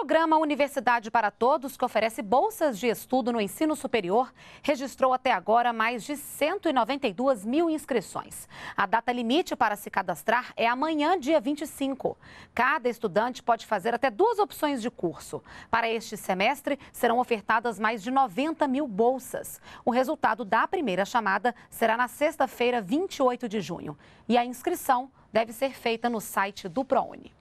programa Universidade para Todos, que oferece bolsas de estudo no ensino superior, registrou até agora mais de 192 mil inscrições. A data limite para se cadastrar é amanhã, dia 25. Cada estudante pode fazer até duas opções de curso. Para este semestre, serão ofertadas mais de 90 mil bolsas. O resultado da primeira chamada será na sexta-feira, 28 de junho. E a inscrição deve ser feita no site do ProUni.